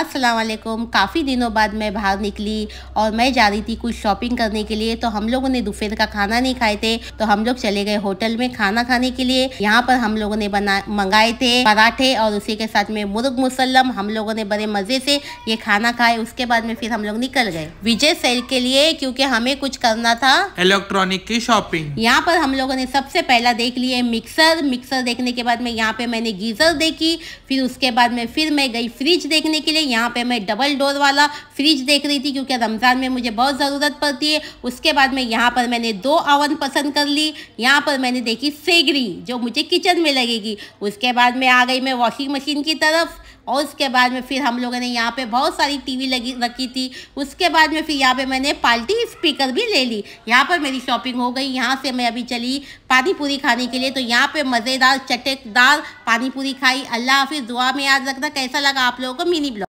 असलम काफ़ी दिनों बाद मैं बाहर निकली और मैं जा रही थी कुछ शॉपिंग करने के लिए तो हम लोगों ने दोपहर का खाना नहीं खाए थे तो हम लोग चले गए होटल में खाना खाने के लिए यहाँ पर हम लोगों ने बना मंगाए थे पराठे और उसी के साथ में मुर्ग मुसलम हम लोगों ने बड़े मज़े से ये खाना खाए उसके बाद में फिर हम लोग निकल गए विजय सेल के लिए क्योंकि हमें कुछ करना था इलेक्ट्रॉनिक की शॉपिंग यहाँ पर हम लोगों ने सबसे पहला देख लिए मिक्सर मिक्सर देखने के बाद में यहाँ पे मैंने गीजर देखी फिर उसके बाद में फिर मैं गई फ्रिज देखने के लिए यहाँ पे मैं डबल डोर वाला फ्रिज देख रही थी क्योंकि रमज़ान में मुझे बहुत ज़रूरत पड़ती है उसके बाद में यहाँ पर मैंने दो आवन पसंद कर ली यहाँ पर मैंने देखी सेगरी जो मुझे किचन में लगेगी उसके बाद में आ गई मैं वॉशिंग मशीन की तरफ और उसके बाद में फिर हम लोगों ने यहाँ पे बहुत सारी टीवी लगी रखी थी उसके बाद में फिर यहाँ पे मैंने पाल्टी स्पीकर भी ले ली यहाँ पर मेरी शॉपिंग हो गई यहाँ से मैं अभी चली पानी पूरी खाने के लिए तो यहाँ पे मज़ेदार चटेदार पानी पूरी खाई अल्लाह हाफिज़ दुआ में याद रखना कैसा लगा आप लोगों को मिनी ब्लॉग